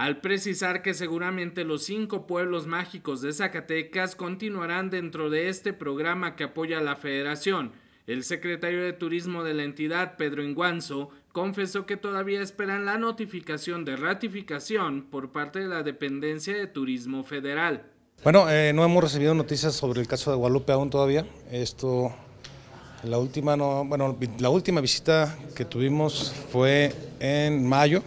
al precisar que seguramente los cinco pueblos mágicos de Zacatecas continuarán dentro de este programa que apoya la federación. El secretario de Turismo de la entidad, Pedro Inguanzo, confesó que todavía esperan la notificación de ratificación por parte de la dependencia de Turismo Federal. Bueno, eh, no hemos recibido noticias sobre el caso de Guadalupe aún todavía. Esto, la última, no, bueno, la última visita que tuvimos fue en mayo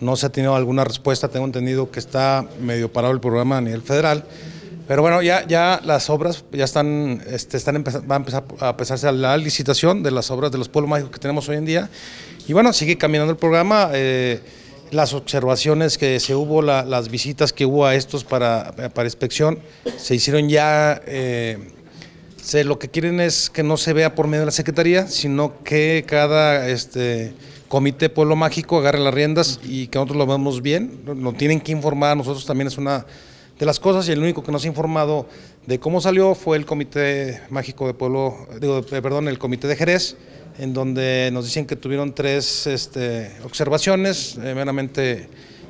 no se ha tenido alguna respuesta, tengo entendido que está medio parado el programa a nivel federal, pero bueno, ya, ya las obras ya están, este, va a empezar a empezarse la licitación de las obras de los pueblos mágicos que tenemos hoy en día. Y bueno, sigue caminando el programa, eh, las observaciones que se hubo, las visitas que hubo a estos para, para inspección, se hicieron ya, eh, lo que quieren es que no se vea por medio de la Secretaría, sino que cada... Este, Comité Pueblo Mágico agarre las riendas y que nosotros lo vemos bien. No tienen que informar, nosotros también es una de las cosas y el único que nos ha informado de cómo salió fue el Comité Mágico de Pueblo, digo, perdón, el Comité de Jerez, en donde nos dicen que tuvieron tres este, observaciones, eh, meramente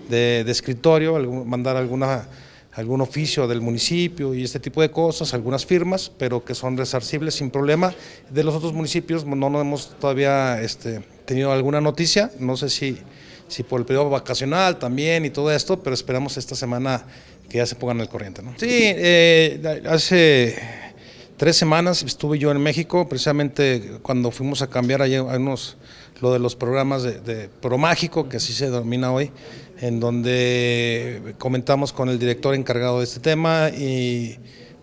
de, escritorio, mandar alguna algún oficio del municipio y este tipo de cosas, algunas firmas, pero que son resarcibles sin problema. De los otros municipios no nos hemos todavía este, tenido alguna noticia, no sé si, si por el periodo vacacional también y todo esto, pero esperamos esta semana que ya se pongan al corriente. ¿no? Sí, eh, hace tres semanas estuve yo en México, precisamente cuando fuimos a cambiar allá unos, lo de los programas de, Pro Mágico, que así se denomina hoy, en donde comentamos con el director encargado de este tema y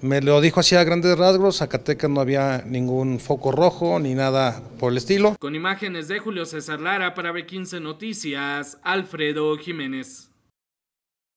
me lo dijo así a grandes rasgos, Zacatecas no había ningún foco rojo ni nada por el estilo. Con imágenes de Julio César Lara para B15 Noticias, Alfredo Jiménez.